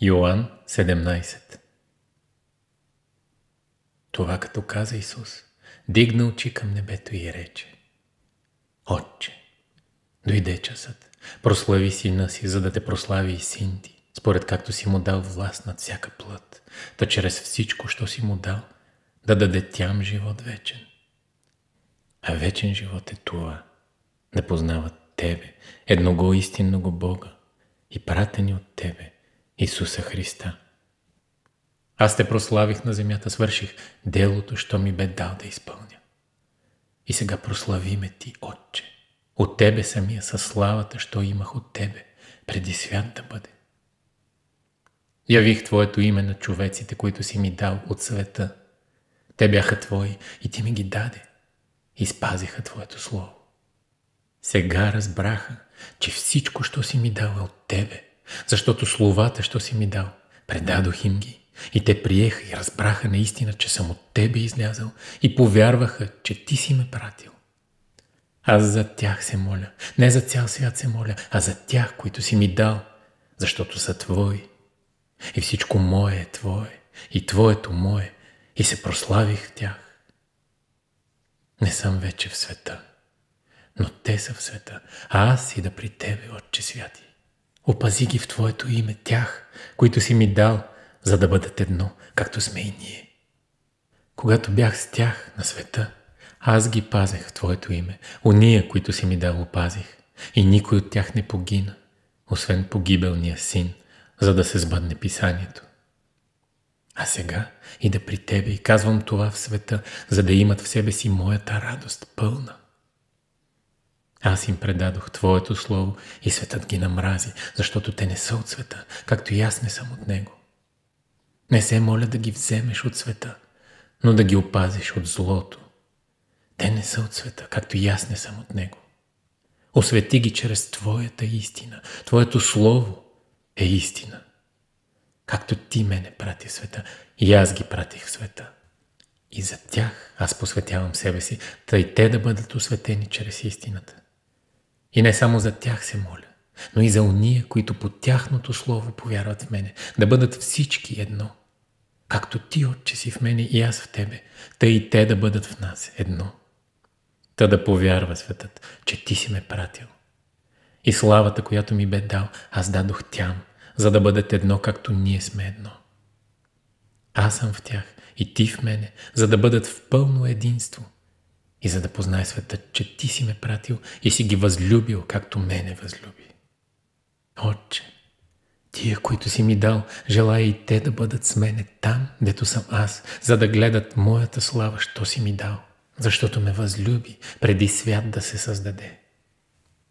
Йоан 17 Това като каза Исус, дигна очи към небето и рече Отче, дойде часът, прослави сина си, за да те прослави и син ти, според както си му дал власт над всяка плът, та чрез всичко, що си му дал, да даде тям живот вечен. А вечен живот е това, да познават Тебе, едного истинного Бога и пратени от Тебе, Исуса Христа. Аз те прославих на земята, свърших делото, що ми бе дал да изпълня. И сега прославиме ти, Отче. От Тебе самия със славата, що имах от Тебе, преди свят да бъде. Явих Твоето име на човеците, които си ми дал от света. Те бяха Твои и Ти ми ги даде. И спазиха Твоето слово. Сега разбраха, че всичко, що си ми дал е от Тебе – защото словата, що си ми дал, предадох им ги. И те приеха и разбраха наистина, че съм от Тебе излязал и повярваха, че Ти си ме пратил. Аз за тях се моля. Не за цял свят се моля, а за тях, които си ми дал, защото са Твои. И всичко мое е Твое, и Твоето мое, и се прославих в тях. Не съм вече в света, но те са в света, а аз и да при Тебе, Отче Святи. Опази ги в Твоето име тях, които си ми дал, за да бъдат едно, както сме и ние. Когато бях с тях на света, аз ги пазех в Твоето име, уния, които си ми дал, опазих, и никой от тях не погина, освен погибелния син, за да се сбъдне писанието. А сега и да при Тебе и казвам това в света, за да имат в себе си моята радост пълна. Аз им предадох Твоето Слово и светът ги намрази, защото те не са от света, както и аз не съм от него. Не се моля да ги вземеш от света, но да ги опазиш от злото. Те не са от света, както и аз не съм от него. Освети ги чрез Твоята истина. Твоето Слово е истина. Както Ти мене прати в света, и аз ги пратих в света. И за тях аз посветявам себе си, тъй те да бъдат осветени чрез истината. И не само за тях се моля, но и за уния, които по тяхното слово повярват в мене, да бъдат всички едно. Както ти, Отче, си в мене и аз в тебе, тъй и те да бъдат в нас едно. Та да повярва светът, че ти си ме пратил. И славата, която ми бе дал, аз дадох тям, за да бъдат едно, както ние сме едно. Аз съм в тях и ти в мене, за да бъдат в пълно единство, и за да познае света, че ти си ме пратил и си ги възлюбил, както мене възлюби. Отче, тия, които си ми дал, желая и те да бъдат с мене там, дето съм аз, за да гледат моята слава, що си ми дал, защото ме възлюби преди свят да се създаде.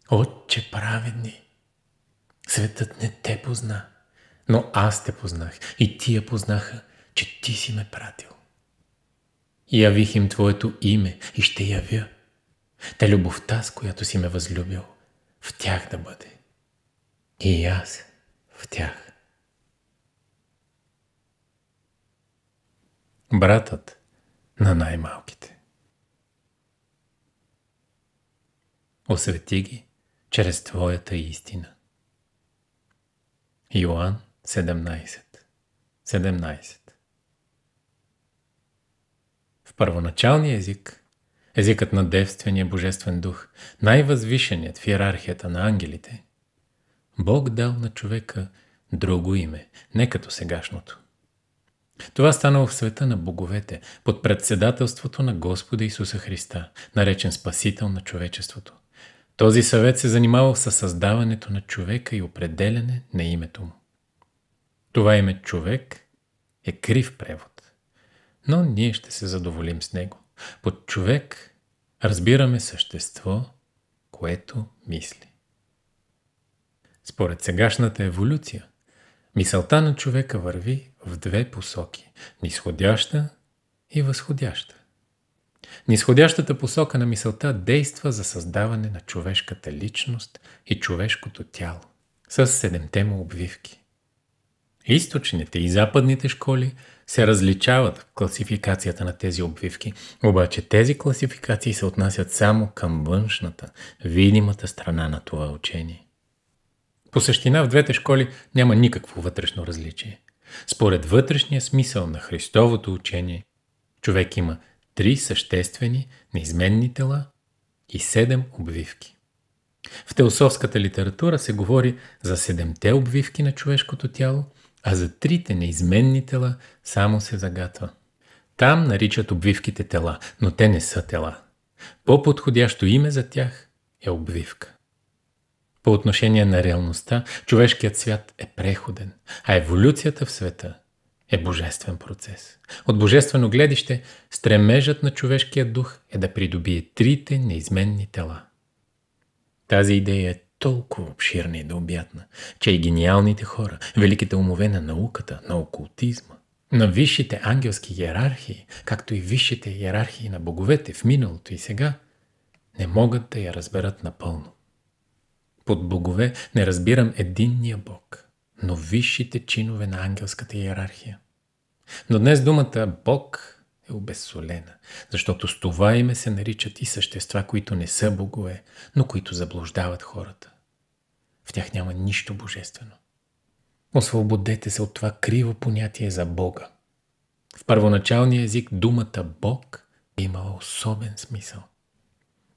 Отче праведни, светът не те позна, но аз те познах и тия познаха, че ти си ме пратил. И явих им Твоето име и ще явя. Та любовта, с която си ме възлюбил, в тях да бъде. И аз в тях. Братът на най-малките. Освети ги чрез Твоята истина. Йоан 17 17 в първоначалния език, езикът на девствения божествен дух, най-възвишеният в иерархията на ангелите, Бог дал на човека друго име, не като сегашното. Това станало в света на боговете, под председателството на Господа Исуса Христа, наречен Спасител на човечеството. Този съвет се занимавал със създаването на човека и определяне на името му. Това име човек е крив превод но ние ще се задоволим с него. Под човек разбираме същество, което мисли. Според сегашната еволюция, мисълта на човека върви в две посоки – нисходяща и възходяща. Нисходящата посока на мисълта действа за създаване на човешката личност и човешкото тяло с седемте му обвивки. Източните и западните школи се различават в класификацията на тези обвивки, обаче тези класификации се отнасят само към външната, видимата страна на това учение. По същина в двете школи няма никакво вътрешно различие. Според вътрешния смисъл на Христовото учение, човек има три съществени, неизменни тела и седем обвивки. В теософската литература се говори за седемте обвивки на човешкото тяло – а за трите неизменни тела само се загатва. Там наричат обвивките тела, но те не са тела. По-подходящо име за тях е обвивка. По отношение на реалността, човешкият свят е преходен, а еволюцията в света е божествен процес. От божествено гледище, стремежът на човешкия дух е да придобие трите неизменни тела. Тази идея е толкова обширна и дълбятна, че и гениалните хора, великите умове на науката, на окултизма, на висшите ангелски иерархии, както и висшите иерархии на боговете в миналото и сега, не могат да я разберат напълно. Под богове не разбирам единния бог, но висшите чинове на ангелската иерархия. Но днес думата Бог е обезсолена, защото с това име се наричат и същества, които не са богове, но които заблуждават хората. В тях няма нищо божествено. Освободете се от това криво понятие за Бога. В първоначалния език думата Бог е имала особен смисъл.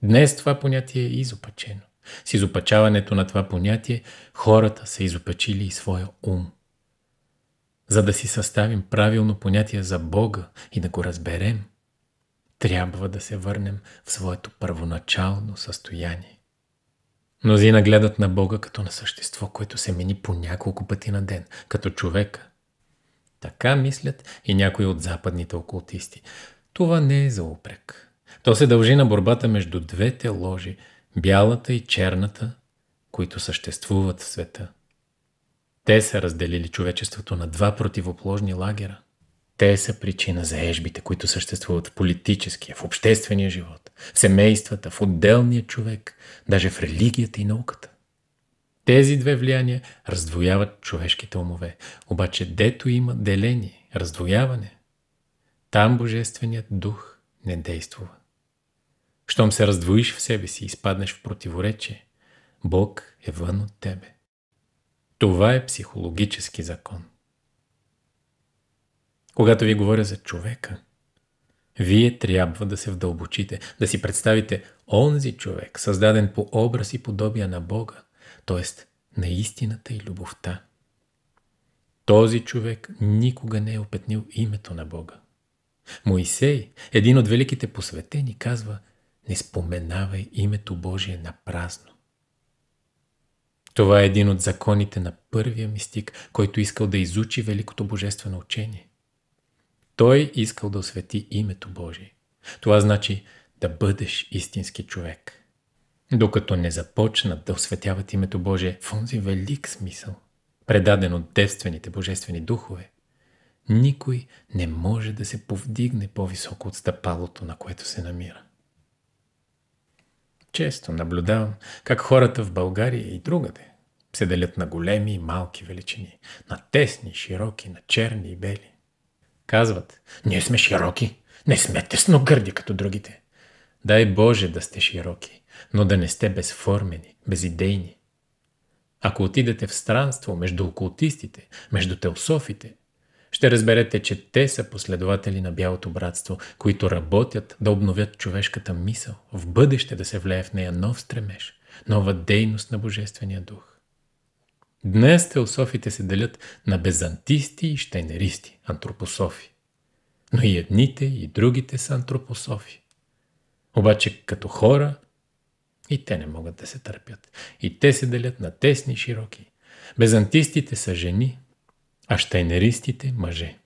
Днес това понятие е изопачено. С изопачаването на това понятие хората са изопачили и своя ум. За да си съставим правилно понятие за Бога и да го разберем, трябва да се върнем в своето първоначално състояние. Мнозина гледат на Бога като на същество, което се мени по няколко пъти на ден, като човека. Така мислят и някои от западните окултисти. Това не е за упрек. То се дължи на борбата между двете ложи, бялата и черната, които съществуват в света. Те са разделили човечеството на два противоположни лагера. Те са причина за ежбите, които съществуват в политическия, в обществения живот, в семействата, в отделния човек, даже в религията и науката. Тези две влияния раздвояват човешките умове. Обаче дето има деление, раздвояване, там Божественият дух не действува. Щом се раздвоиш в себе си и изпаднеш в противоречие, Бог е вън от тебе. Това е психологически закон – когато ви говоря за човека, вие трябва да се вдълбочите, да си представите онзи човек, създаден по образ и подобие на Бога, т.е. на истината и любовта. Този човек никога не е опетнил името на Бога. Моисей, един от великите посветени, казва «Не споменавай името Божие на празно». Това е един от законите на първия мистик, който искал да изучи великото божествено учение – той искал да освети името Божие. Това значи да бъдеш истински човек. Докато не започнат да осветяват името Божие в онзи велик смисъл, предаден от девствените божествени духове, никой не може да се повдигне по-високо от стъпалото, на което се намира. Често наблюдавам как хората в България и другаде се делят на големи и малки величини, на тесни, широки, на черни и бели. Казват, ние сме широки, не сме тесно гърди като другите. Дай Боже да сте широки, но да не сте безформени, безидейни. Ако отидете в странство между окултистите, между теософите, ще разберете, че те са последователи на Бялото братство, които работят да обновят човешката мисъл, в бъдеще да се влее в нея нов стремеж, нова дейност на Божествения дух. Днес теософите се делят на безантисти и штайнеристи, антропософи. Но и едните, и другите са антропософи. Обаче като хора и те не могат да се търпят. И те се делят на тесни и широки. Безантистите са жени, а штайнеристите – мъже.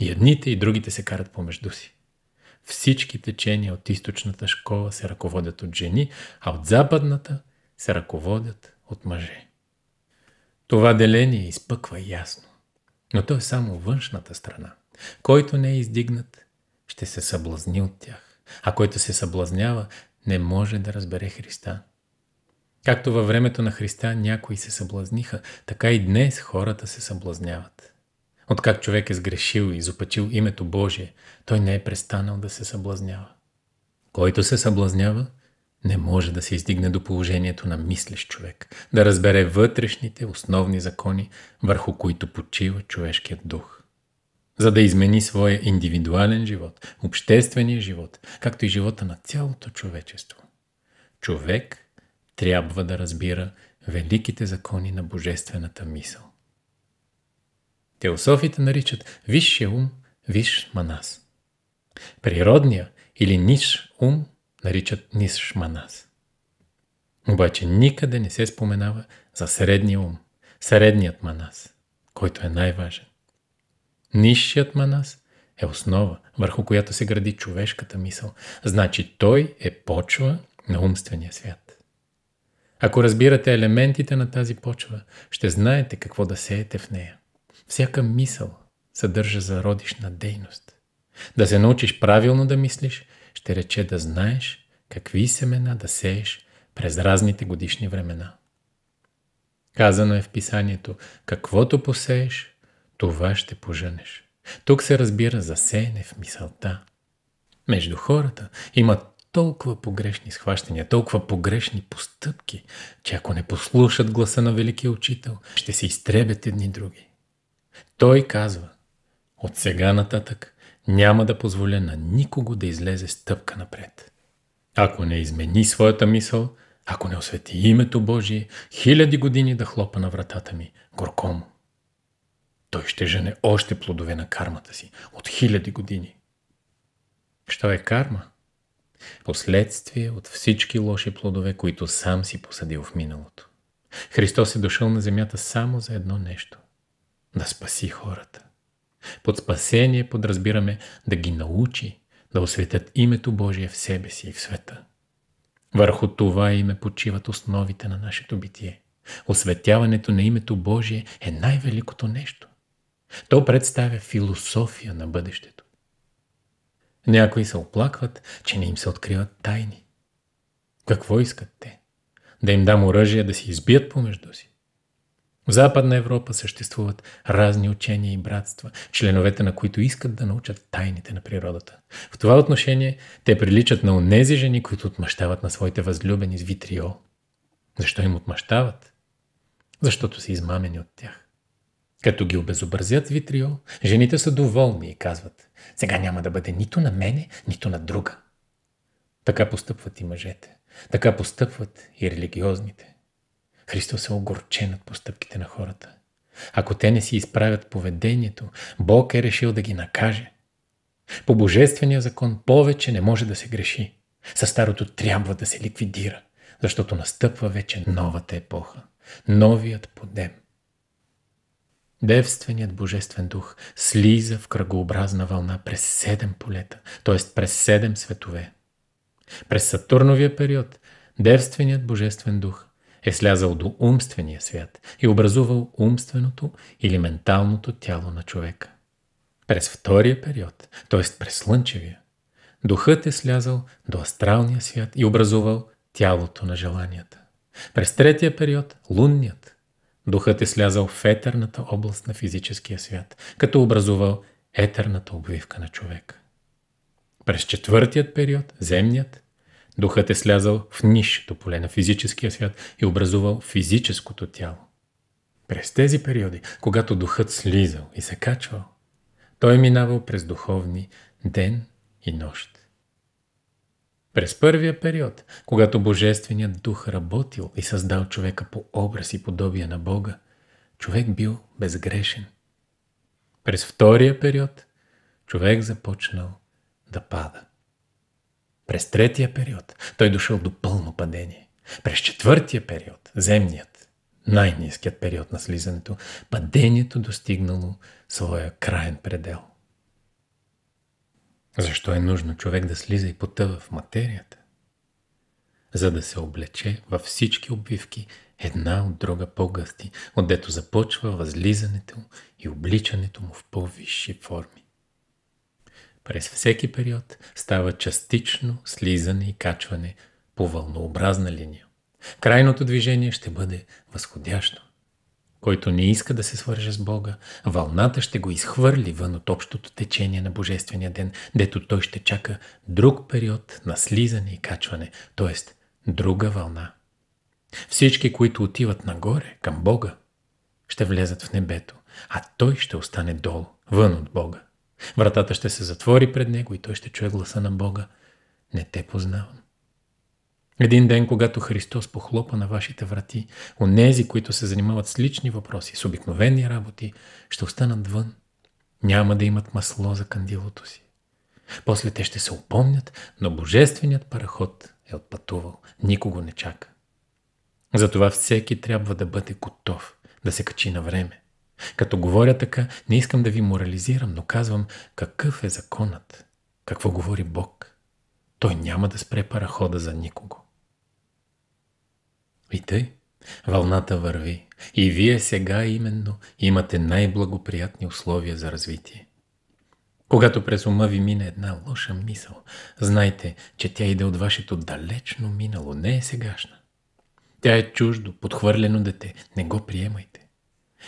И едните и другите се карат помежду си. Всички течения от източната школа се ръководят от жени, а от западната се ръководят от мъже. Това деление изпъква ясно, но то е само външната страна. Който не е издигнат, ще се съблазни от тях, а който се съблазнява, не може да разбере Христа. Както във времето на Христа някои се съблазниха, така и днес хората се съблазняват. Откак човек е сгрешил и изопачил името Божие, той не е престанал да се съблазнява. Който се съблазнява, не може да се издигне до положението на мислещ човек, да разбере вътрешните основни закони, върху които почива човешкият дух. За да измени своя индивидуален живот, обществения живот, както и живота на цялото човечество. Човек трябва да разбира великите закони на божествената мисъл. Теософите наричат висшия ум виш манас. Природния или ниш ум наричат нисшманас. Обаче никъде не се споменава за средния ум, средният манас, който е най-важен. Нисшият манас е основа, върху която се гради човешката мисъл. Значи той е почва на умствения свят. Ако разбирате елементите на тази почва, ще знаете какво да сеете в нея. Всяка мисъл съдържа зародишна дейност. Да се научиш правилно да мислиш, ще рече да знаеш какви семена да сееш през разните годишни времена. Казано е в писанието, каквото посееш, това ще поженеш. Тук се разбира за сеене в мисълта. Между хората има толкова погрешни схващания, толкова погрешни постъпки, че ако не послушат гласа на Великия Учител, ще се изтребят едни други. Той казва, от сега нататък няма да позволя на никого да излезе стъпка напред. Ако не измени своята мисъл, ако не освети името Божие, хиляди години да хлопа на вратата ми, горко му. Той ще жене още плодове на кармата си от хиляди години. Що е карма? Последствие от всички лоши плодове, които сам си посадил в миналото. Христос е дошъл на земята само за едно нещо – да спаси хората. Под спасение подразбираме да ги научи да осветят името Божие в себе си и в света. Върху това име почиват основите на нашето битие. Осветяването на името Божие е най-великото нещо. То представя философия на бъдещето. Някои се оплакват, че не им се откриват тайни. Какво искат те? Да им дам оръжие да си избият помежду си? В Западна Европа съществуват разни учения и братства, членовете на които искат да научат тайните на природата. В това отношение те приличат на онези жени, които отмъщават на своите възлюбени с витрио. Защо им отмъщават? Защото са измамени от тях. Като ги обезобразят витрио, жените са доволни и казват «Сега няма да бъде нито на мене, нито на друга». Така постъпват и мъжете. Така постъпват и религиозните. Христос е огорчен от постъпките на хората. Ако те не си изправят поведението, Бог е решил да ги накаже. По Божествения закон повече не може да се греши. Със старото трябва да се ликвидира, защото настъпва вече новата епоха, новият подем. Девственият Божествен дух слиза в кръгообразна вълна през седем полета, т.е. през седем светове. През Сатурновия период Девственият Божествен дух е слязал до умствения свят и образувал умственото или менталното тяло на човека. През втория период, т.е. през слънчевия, духът е слязал до астралния свят и образувал тялото на желанията. През третия период, лунният, духът е слязал в етерната област на физическия свят, като образувал етерната обвивка на човека. През четвъртият период, земният, Духът е слязал в нишето поле на физическия свят и образувал физическото тяло. През тези периоди, когато духът слизал и се качвал, той е минавал през духовни ден и нощ. През първия период, когато Божественият дух работил и създал човека по образ и подобие на Бога, човек бил безгрешен. През втория период човек започнал да пада. През третия период той дошъл до пълно падение. През четвъртия период, земният, най-низкият период на слизането, падението достигнало своя краен предел. Защо е нужно човек да слиза и потъва в материята? За да се облече във всички обвивки, една от друга по-гъсти, отдето започва възлизането и обличането му в по-висши форми. През всеки период става частично слизане и качване по вълнообразна линия. Крайното движение ще бъде възходящо. Който не иска да се свърже с Бога, вълната ще го изхвърли вън от общото течение на Божествения ден, дето той ще чака друг период на слизане и качване, т.е. друга вълна. Всички, които отиват нагоре, към Бога, ще влезат в небето, а той ще остане долу, вън от Бога. Вратата ще се затвори пред него и той ще чуе гласа на Бога. Не те познавам. Един ден, когато Христос похлопа на вашите врати, онези, които се занимават с лични въпроси, с обикновени работи, ще останат вън. Няма да имат масло за кандилото си. После те ще се упомнят, но божественият параход е отпътувал. Никого не чака. Затова всеки трябва да бъде готов, да се качи на време. Като говоря така, не искам да ви морализирам, но казвам какъв е законът, какво говори Бог. Той няма да спре парахода за никого. И тъй, вълната върви. И вие сега именно имате най-благоприятни условия за развитие. Когато през ума ви мине една лоша мисъл, знайте, че тя иде от вашето далечно минало, не е сегашна. Тя е чуждо, подхвърлено дете, не го приемайте.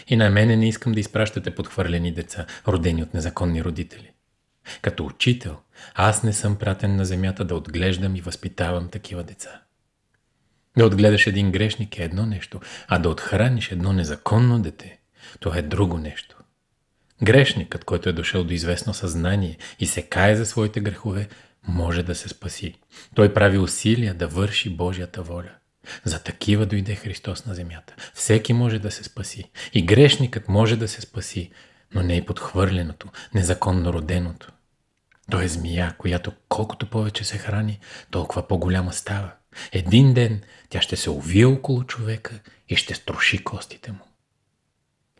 И на мене не искам да изпращате подхвърлени деца, родени от незаконни родители. Като учител, аз не съм пратен на земята да отглеждам и възпитавам такива деца. Да отгледаш един грешник е едно нещо, а да отхраниш едно незаконно дете, това е друго нещо. Грешникът, който е дошъл до известно съзнание и се кае за своите грехове, може да се спаси. Той прави усилия да върши Божията воля. За такива дойде Христос на земята. Всеки може да се спаси. И грешникът може да се спаси, но не и е подхвърленото, незаконно роденото. То е змия, която колкото повече се храни, толкова по-голяма става. Един ден тя ще се увие около човека и ще струши костите му.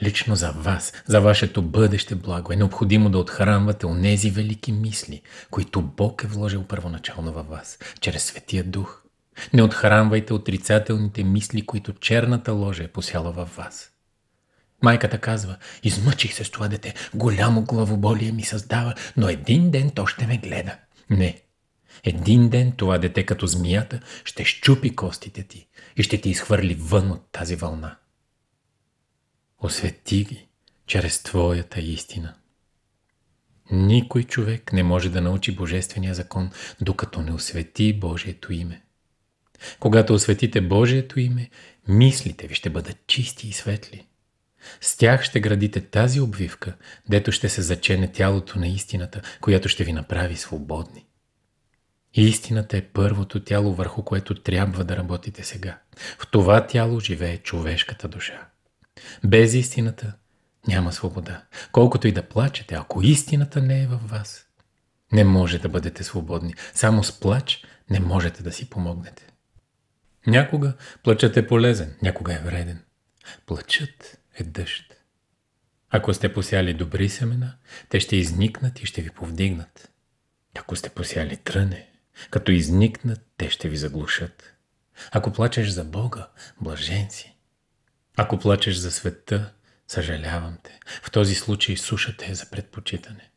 Лично за вас, за вашето бъдеще благо е необходимо да отхранвате онези велики мисли, които Бог е вложил първоначално във вас, чрез Светия Дух. Не отхранвайте отрицателните мисли, които черната ложа е посяла във вас. Майката казва, измъчих се с това дете, голямо главоболие ми създава, но един ден то ще ме гледа. Не. Един ден това дете като змията ще щупи костите ти и ще ти изхвърли вън от тази вълна. Освети ги чрез твоята истина. Никой човек не може да научи Божествения закон, докато не освети Божието име. Когато осветите Божието име, мислите ви ще бъдат чисти и светли. С тях ще градите тази обвивка, дето ще се зачене тялото на истината, която ще ви направи свободни. Истината е първото тяло, върху което трябва да работите сега. В това тяло живее човешката душа. Без истината няма свобода. Колкото и да плачете, ако истината не е във вас, не може да бъдете свободни. Само с плач не можете да си помогнете. Някога плачът е полезен, някога е вреден. Плачът е дъжд. Ако сте посяли добри семена, те ще изникнат и ще ви повдигнат. Ако сте посяли тръне, като изникнат, те ще ви заглушат. Ако плачеш за Бога, блажен си. Ако плачеш за света, съжалявам те. В този случай сушата е за предпочитане.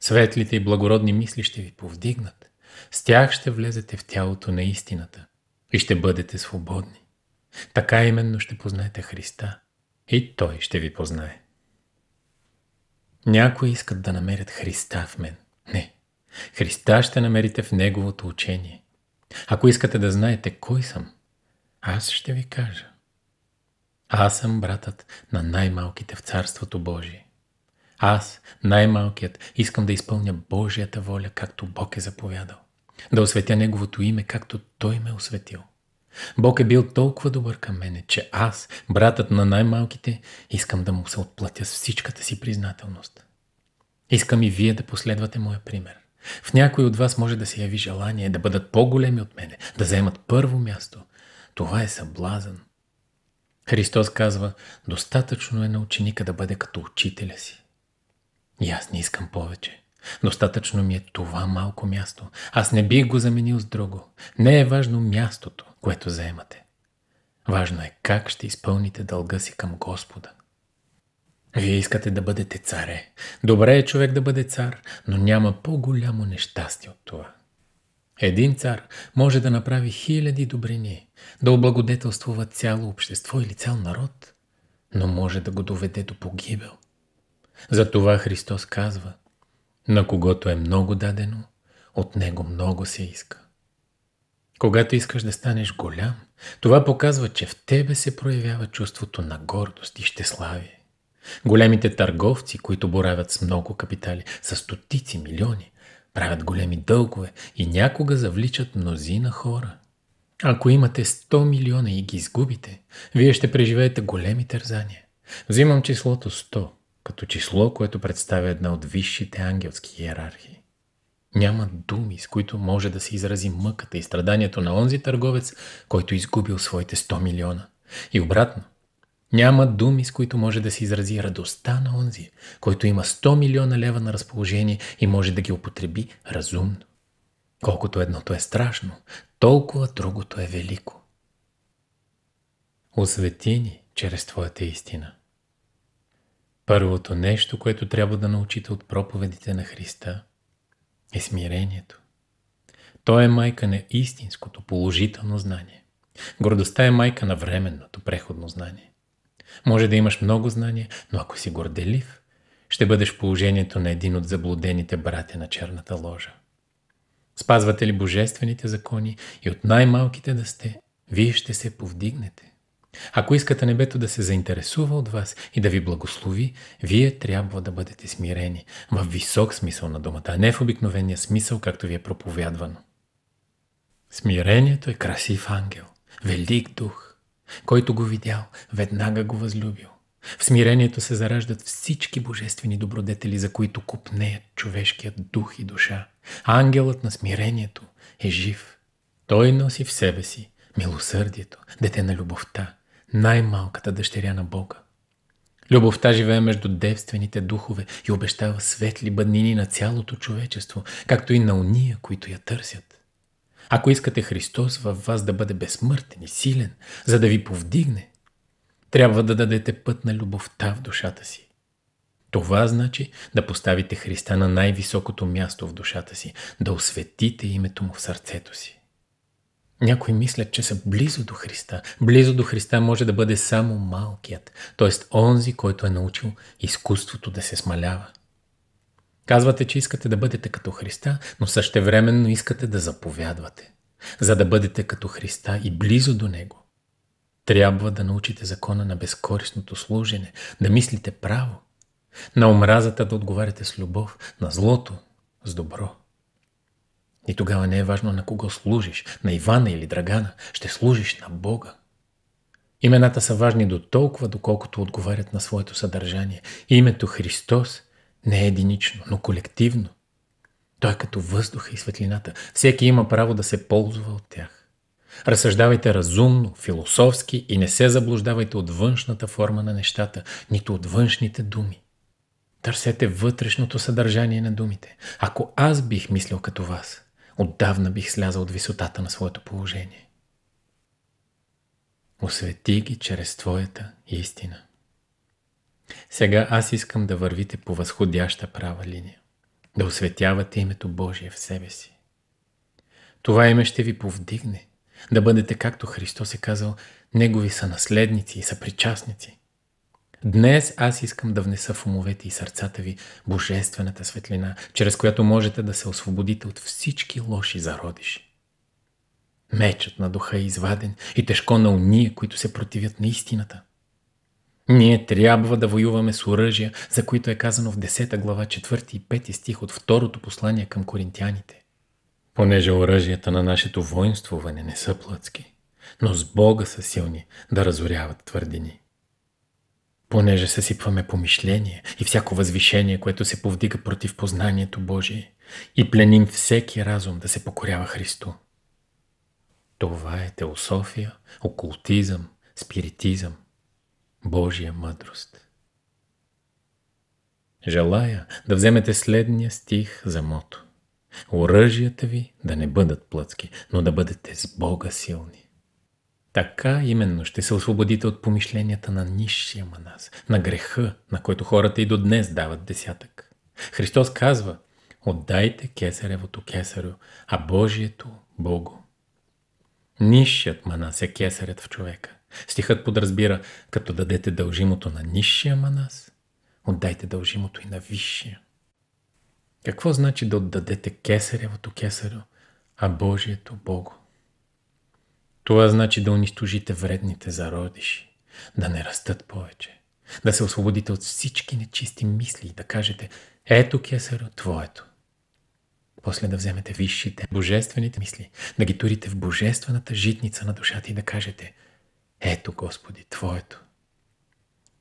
Светлите и благородни мисли ще ви повдигнат. С тях ще влезете в тялото на истината и ще бъдете свободни. Така именно ще познаете Христа и Той ще ви познае. Някои искат да намерят Христа в мен. Не. Христа ще намерите в Неговото учение. Ако искате да знаете кой съм, аз ще ви кажа. Аз съм братът на най-малките в Царството Божие. Аз, най-малкият, искам да изпълня Божията воля, както Бог е заповядал да осветя Неговото име, както Той ме осветил. Бог е бил толкова добър към мене, че аз, братът на най-малките, искам да му се отплатя с всичката си признателност. Искам и вие да последвате моя пример. В някой от вас може да се яви желание да бъдат по-големи от мене, да заемат първо място. Това е съблазън. Христос казва, достатъчно е на ученика да бъде като учителя си. И аз не искам повече. Достатъчно ми е това малко място. Аз не бих го заменил с друго. Не е важно мястото, което заемате. Важно е как ще изпълните дълга си към Господа. Вие искате да бъдете царе. Добре е човек да бъде цар, но няма по-голямо нещастие от това. Един цар може да направи хиляди добрини, да облагодетелствува цяло общество или цял народ, но може да го доведе до погибел. Затова Христос казва – на когото е много дадено, от него много се иска. Когато искаш да станеш голям, това показва, че в тебе се проявява чувството на гордост и щеславие. Големите търговци, които боравят с много капитали, са стотици милиони, правят големи дългове и някога завличат мнозина хора. Ако имате 100 милиона и ги изгубите, вие ще преживеете големи тързания. Взимам числото 100 като число, което представя една от висшите ангелски иерархии. Няма думи, с които може да се изрази мъката и страданието на онзи търговец, който изгубил своите 100 милиона. И обратно, няма думи, с които може да се изрази радостта на онзи, който има 100 милиона лева на разположение и може да ги употреби разумно. Колкото едното е страшно, толкова другото е велико. Освети ни чрез Твоята истина. Първото нещо, което трябва да научите от проповедите на Христа, е смирението. То е майка на истинското положително знание. Гордостта е майка на временното преходно знание. Може да имаш много знания, но ако си горделив, ще бъдеш в положението на един от заблудените братя на черната ложа. Спазвате ли божествените закони и от най-малките да сте, вие ще се повдигнете. Ако искате небето да се заинтересува от вас и да ви благослови, вие трябва да бъдете смирени, в висок смисъл на думата, а не в обикновения смисъл, както ви е проповядвано. Смирението е красив ангел, велик дух. Който го видял, веднага го възлюбил. В смирението се зараждат всички божествени добродетели, за които купнеят човешкият дух и душа. Ангелът на смирението е жив. Той носи в себе си милосърдието, дете на любовта, най-малката дъщеря на Бога. Любовта живее между девствените духове и обещава светли бъднини на цялото човечество, както и на уния, които я търсят. Ако искате Христос във вас да бъде безсмъртен и силен, за да ви повдигне, трябва да дадете път на любовта в душата си. Това значи да поставите Христа на най-високото място в душата си, да осветите името му в сърцето си. Някои мислят, че са близо до Христа. Близо до Христа може да бъде само малкият, т.е. онзи, който е научил изкуството да се смалява. Казвате, че искате да бъдете като Христа, но същевременно искате да заповядвате. За да бъдете като Христа и близо до Него, трябва да научите закона на безкорисното служене, да мислите право, на омразата да отговаряте с любов, на злото с добро. И тогава не е важно на кого служиш, на Ивана или Драгана, ще служиш на Бога. Имената са важни до толкова, доколкото отговарят на своето съдържание. Името Христос не е единично, но колективно. Той е като въздуха и светлината. Всеки има право да се ползва от тях. Разсъждавайте разумно, философски и не се заблуждавайте от външната форма на нещата, нито от външните думи. Търсете вътрешното съдържание на думите. Ако аз бих мислил като вас – отдавна бих слязал от висотата на своето положение. Освети ги чрез Твоята истина. Сега аз искам да вървите по възходяща права линия, да осветявате името Божие в себе си. Това име ще ви повдигне, да бъдете както Христос е казал, Негови са наследници и са причастници – Днес аз искам да внеса в умовете и сърцата ви божествената светлина, чрез която можете да се освободите от всички лоши зародиши. Мечът на духа е изваден и тежко на уния, които се противят на истината. Ние трябва да воюваме с оръжия, за които е казано в 10 глава 4 и 5 стих от второто послание към коринтияните. Понеже оръжията на нашето воинствуване не са плътски, но с Бога са силни да разоряват твърдини понеже съсипваме помишление и всяко възвишение, което се повдига против познанието Божие и пленим всеки разум да се покорява Христу. Това е теософия, окултизъм, спиритизъм, Божия мъдрост. Желая да вземете следния стих за мото. Оръжията ви да не бъдат плътски, но да бъдете с Бога силни. Така именно ще се освободите от помишленията на нищия манас, на греха, на който хората и до днес дават десятък. Христос казва, отдайте кесаревото кесарю, а Божието – Богу. Нишият манас е кесарят в човека. Стихът подразбира, като дадете дължимото на нищия манас, отдайте дължимото и на висшия. Какво значи да отдадете кесаревото кесарю, а Божието – Богу? Това значи да унищожите вредните зародиши, да не растат повече, да се освободите от всички нечисти мисли и да кажете «Ето кесаро твоето». После да вземете висшите, божествените мисли, да ги турите в божествената житница на душата и да кажете «Ето, Господи, Твоето».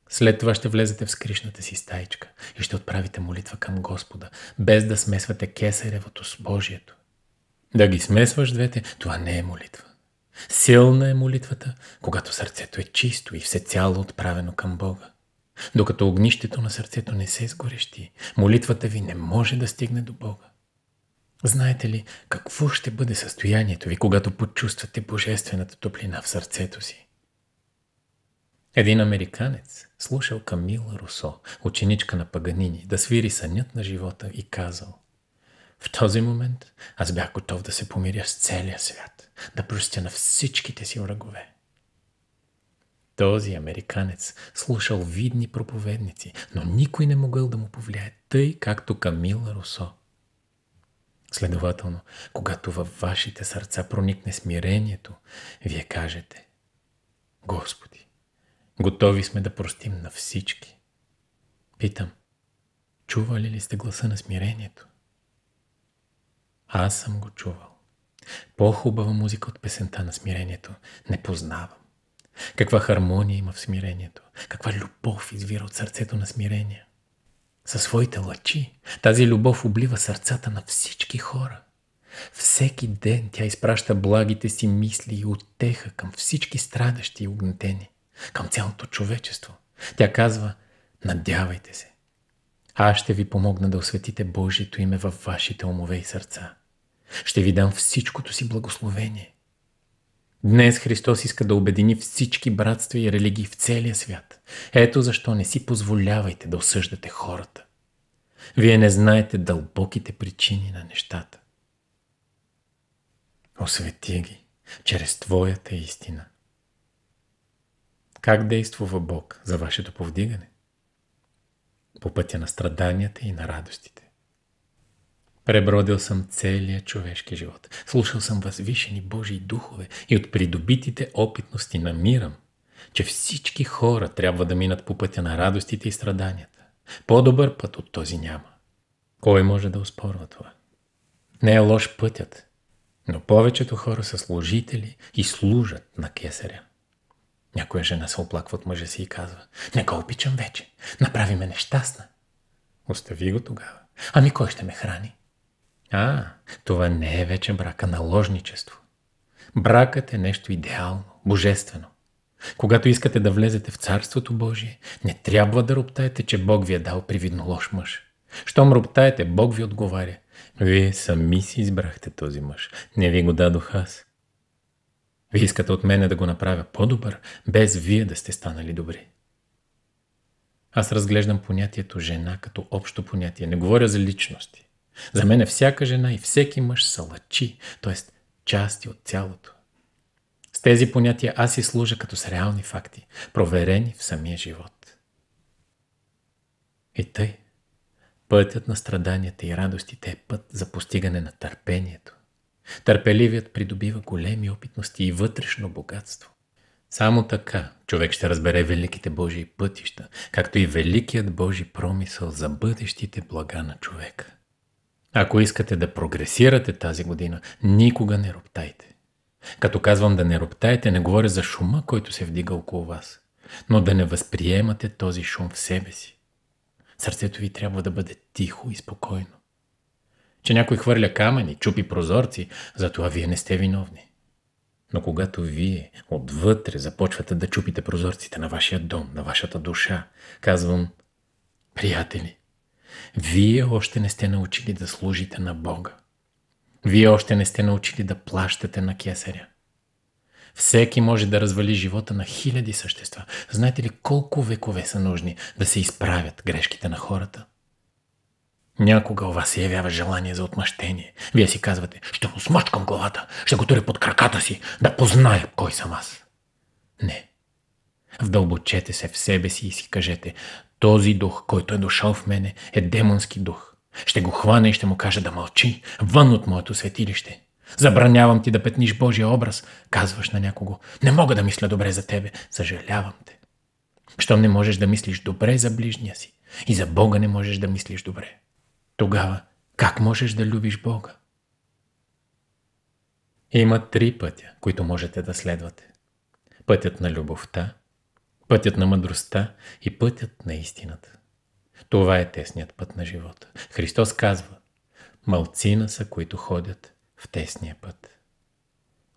След това ще влезете в скришната си стаичка и ще отправите молитва към Господа, без да смесвате кесаревото с Божието. Да ги смесваш двете, това не е молитва. Силна е молитвата, когато сърцето е чисто и всецяло отправено към Бога. Докато огнището на сърцето не се изгорещи, молитвата ви не може да стигне до Бога. Знаете ли какво ще бъде състоянието ви, когато почувствате божествената топлина в сърцето си? Един американец слушал Камила Русо, ученичка на Паганини, да свири сънят на живота и казал в този момент аз бях готов да се помиря с целия свят, да простя на всичките си врагове. Този американец слушал видни проповедници, но никой не могъл да му повлияе тъй, както Камила Русо. Следователно, когато във вашите сърца проникне смирението, вие кажете Господи, готови сме да простим на всички. Питам, чували ли сте гласа на смирението? Аз съм го чувал. По-хубава музика от песента на смирението не познавам. Каква хармония има в смирението, каква любов извира от сърцето на смирение. Със своите лъчи тази любов облива сърцата на всички хора. Всеки ден тя изпраща благите си мисли и оттеха към всички страдащи и огнетени, към цялото човечество. Тя казва, надявайте се. Аз ще ви помогна да осветите Божието име във вашите умове и сърца. Ще ви дам всичкото си благословение. Днес Христос иска да обедини всички братства и религии в целия свят. Ето защо не си позволявайте да осъждате хората. Вие не знаете дълбоките причини на нещата. Освети ги чрез Твоята истина. Как действува Бог за вашето повдигане? По пътя на страданията и на радостите. Пребродил съм целия човешки живот. Слушал съм възвишени Божии духове и от придобитите опитности намирам, че всички хора трябва да минат по пътя на радостите и страданията. По-добър път от този няма. Кой може да успорва това? Не е лош пътят, но повечето хора са служители и служат на кесаря. Някоя жена се оплаква от мъжа си и казва «Не го обичам вече, направи ме нещастна». Остави го тогава. Ами кой ще ме храни? А, това не е вече брака наложничество. Бракът е нещо идеално, божествено. Когато искате да влезете в Царството Божие, не трябва да роптаете, че Бог ви е дал привидно лош мъж. Щом роптаете, Бог ви отговаря. Вие сами си избрахте този мъж. Не ви го дадох аз. Вие искате от мене да го направя по-добър, без вие да сте станали добри. Аз разглеждам понятието жена като общо понятие. Не говоря за личности. За мен е всяка жена и всеки мъж са лъчи, т.е. части от цялото. С тези понятия аз си служа като с реални факти, проверени в самия живот. И тъй, пътят на страданията и радостите е път за постигане на търпението. Търпеливият придобива големи опитности и вътрешно богатство. Само така човек ще разбере великите Божии пътища, както и великият Божий промисъл за бъдещите блага на човека. Ако искате да прогресирате тази година, никога не роптайте. Като казвам да не роптайте, не говоря за шума, който се вдига около вас, но да не възприемате този шум в себе си. Сърцето ви трябва да бъде тихо и спокойно. Че някой хвърля камъни, чупи прозорци, затова вие не сте виновни. Но когато вие отвътре започвате да чупите прозорците на вашия дом, на вашата душа, казвам, приятели, вие още не сте научили да служите на Бога. Вие още не сте научили да плащате на кесаря. Всеки може да развали живота на хиляди същества. Знаете ли колко векове са нужни да се изправят грешките на хората? Някога у вас се явява желание за отмъщение. Вие си казвате, ще му смачкам главата, ще го туря под краката си, да позная кой съм аз. Не. Вдълбочете се в себе си и си кажете, този дух, който е дошъл в мене, е демонски дух. Ще го хвана и ще му кажа да мълчи, вън от моето светилище. Забранявам ти да петниш Божия образ, казваш на някого. Не мога да мисля добре за тебе, съжалявам те. Щом не можеш да мислиш добре за ближния си и за Бога не можеш да мислиш добре, тогава как можеш да любиш Бога? Има три пътя, които можете да следвате. Пътят на любовта – пътят на мъдростта и пътят на истината. Това е тесният път на живота. Христос казва, малцина са, които ходят в тесния път.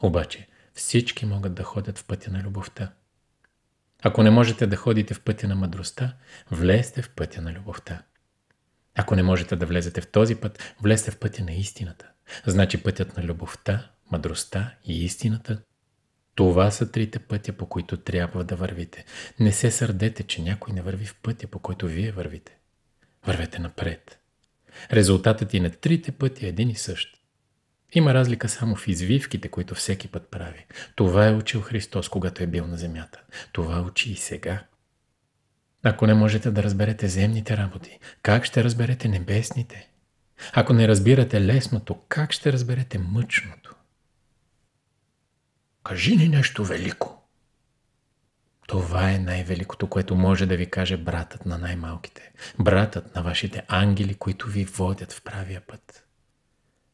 Обаче всички могат да ходят в пътя на любовта. Ако не можете да ходите в пътя на мъдростта, влезте в пътя на любовта. Ако не можете да влезете в този път, влезте в пътя на истината. Значи пътят на любовта, мъдростта и истината това са трите пътя, по които трябва да вървите. Не се сърдете, че някой не върви в пътя, по който вие вървите. Вървете напред. Резултатът и на трите пъти е един и същ. Има разлика само в извивките, които всеки път прави. Това е учил Христос, когато е бил на земята. Това учи и сега. Ако не можете да разберете земните работи, как ще разберете небесните? Ако не разбирате лесното, как ще разберете мъчното? Кажи ни нещо велико. Това е най-великото, което може да ви каже братът на най-малките, братът на вашите ангели, които ви водят в правия път.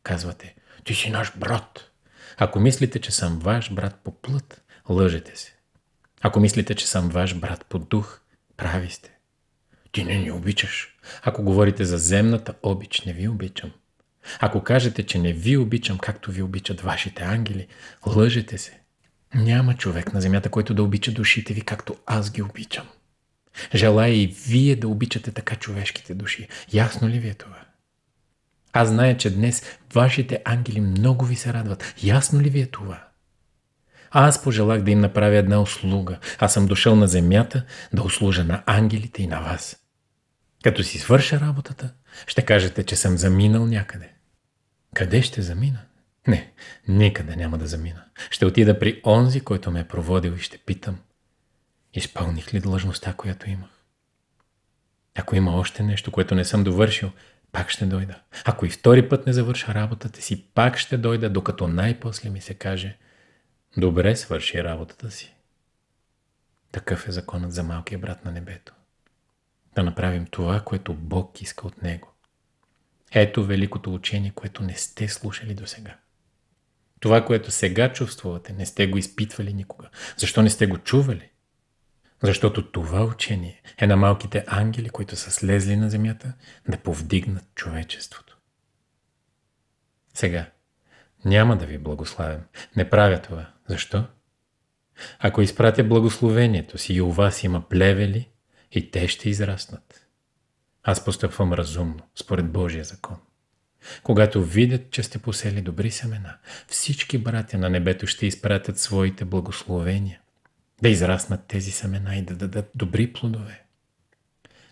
Казвате, ти си наш брат. Ако мислите, че съм ваш брат по плът, лъжете се. Ако мислите, че съм ваш брат по дух, прави сте. Ти не ни обичаш. Ако говорите за земната обич, не ви обичам. Ако кажете, че не ви обичам, както ви обичат вашите ангели, лъжете се. Няма човек на земята, който да обича душите ви, както аз ги обичам. Желая и вие да обичате така човешките души. Ясно ли ви е това? Аз зная, че днес вашите ангели много ви се радват. Ясно ли ви е това? Аз пожелах да им направя една услуга. Аз съм дошъл на земята да услужа на ангелите и на вас. Като си свърша работата, ще кажете, че съм заминал някъде. Къде ще замина? Не, никъде няма да замина. Ще отида при онзи, който ме е проводил и ще питам. Изпълних ли длъжността, която имах? Ако има още нещо, което не съм довършил, пак ще дойда. Ако и втори път не завърша работата си, пак ще дойда, докато най-после ми се каже «Добре свърши работата си». Такъв е законът за малкия брат на небето. Да направим това, което Бог иска от него. Ето великото учение, което не сте слушали до сега. Това, което сега чувствате, не сте го изпитвали никога. Защо не сте го чували? Защото това учение е на малките ангели, които са слезли на земята да повдигнат човечеството. Сега, няма да ви благославям. Не правя това. Защо? Ако изпратя благословението си и у вас има плевели, и те ще израснат. Аз постъпвам разумно, според Божия закон. Когато видят, че сте посели добри семена, всички братя на небето ще изпратят своите благословения, да израснат тези семена и да дадат добри плодове.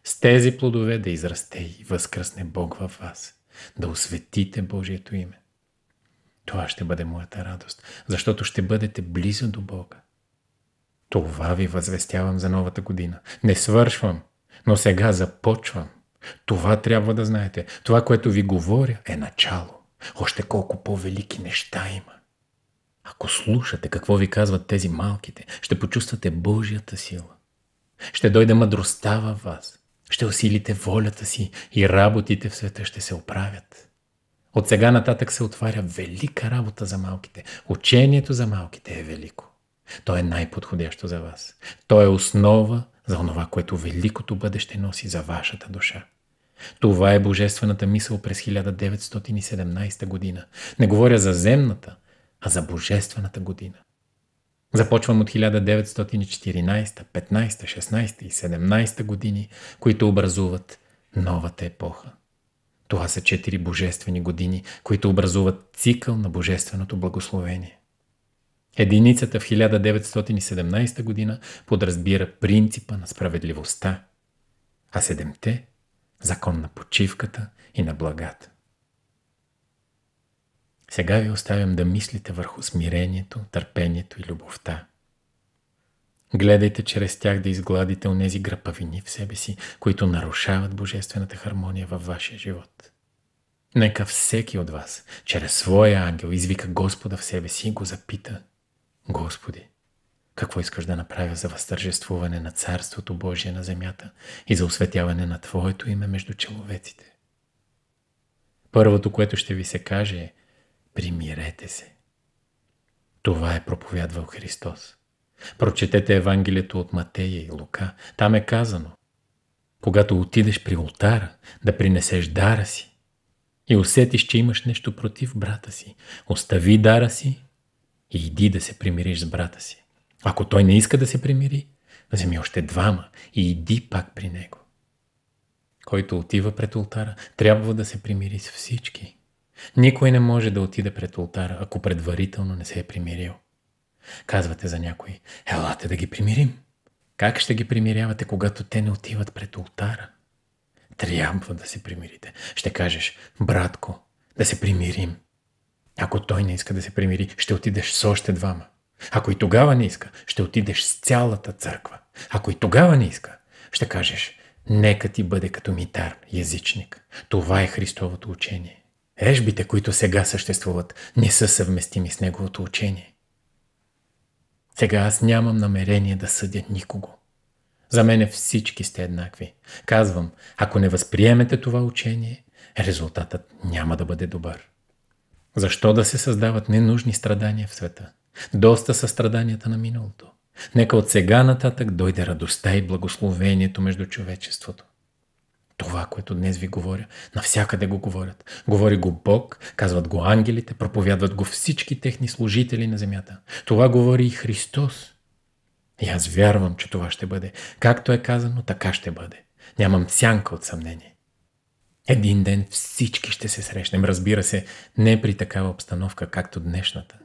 С тези плодове да израсте и възкръсне Бог във вас, да осветите Божието име. Това ще бъде моята радост, защото ще бъдете близо до Бога. Това ви възвестявам за новата година. Не свършвам, но сега започвам. Това трябва да знаете. Това, което ви говоря, е начало. Още колко по-велики неща има. Ако слушате какво ви казват тези малките, ще почувствате Божията сила. Ще дойде мъдростта във вас. Ще усилите волята си и работите в света ще се оправят. От сега нататък се отваря велика работа за малките. Учението за малките е велико. То е най-подходящо за вас. То е основа за онова, което великото бъдеще носи за вашата душа. Това е божествената мисъл през 1917 година. Не говоря за земната, а за божествената година. Започвам от 1914, 15, 16 и 17 години, които образуват новата епоха. Това са четири божествени години, които образуват цикъл на божественото благословение. Единицата в 1917 година подразбира принципа на справедливостта, а седемте закон на почивката и на благата. Сега ви оставям да мислите върху смирението, търпението и любовта. Гледайте чрез тях да изгладите онези гръпавини в себе си, които нарушават божествената хармония във вашия живот. Нека всеки от вас, чрез своя ангел, извика Господа в себе си и го запита. Господи, какво искаш да направя за възтържествуване на Царството Божие на земята и за осветяване на Твоето име между человеците? Първото, което ще ви се каже е примирете се. Това е проповядвал Христос. Прочетете Евангелието от Матея и Лука. Там е казано когато отидеш при ултара да принесеш дара си и усетиш, че имаш нещо против брата си, остави дара си и иди да се примириш с брата си. Ако той не иска да се примири, вземи още двама и иди пак при него. Който отива пред ултара, трябва да се примири с всички. Никой не може да отиде пред ултара, ако предварително не се е примирил. Казвате за някой, елате да ги примирим. Как ще ги примирявате, когато те не отиват пред ултара? Трябва да се примирите. Ще кажеш, братко, да се примирим. Ако той не иска да се примири, ще отидеш с още двама. Ако и тогава не иска, ще отидеш с цялата църква. Ако и тогава не иска, ще кажеш, нека ти бъде като митар, язичник. Това е Христовото учение. Режбите, които сега съществуват, не са съвместими с Неговото учение. Сега аз нямам намерение да съдя никого. За мене всички сте еднакви. Казвам, ако не възприемете това учение, резултатът няма да бъде добър. Защо да се създават ненужни страдания в света? Доста са страданията на миналото. Нека от сега нататък дойде радостта и благословението между човечеството. Това, което днес ви говоря, навсякъде го говорят. Говори го Бог, казват го ангелите, проповядват го всички техни служители на земята. Това говори и Христос. И аз вярвам, че това ще бъде. Както е казано, така ще бъде. Нямам сянка от съмнение. Един ден всички ще се срещнем, разбира се, не при такава обстановка, както днешната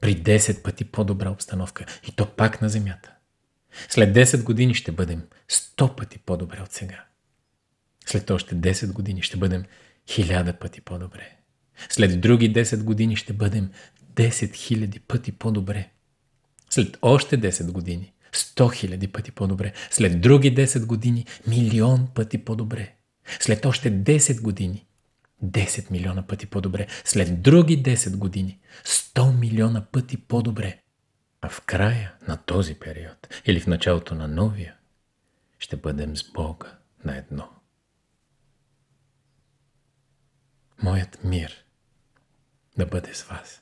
при 10 пъти по-добра обстановка. И то пак на Земята. След 10 години ще бъдем 100 пъти по-добре от сега. След още 10 години ще бъдем 1000 пъти по-добре. След други 10 години ще бъдем 10 000 пъти по-добре. След още 10 години 100 000 пъти по-добре. След други 10 години милион пъти по-добре. След още 10 години 10 милиона пъти по-добре, след други 10 години 100 милиона пъти по-добре. А в края на този период или в началото на новия ще бъдем с Бога на едно. Моят мир да бъде с вас.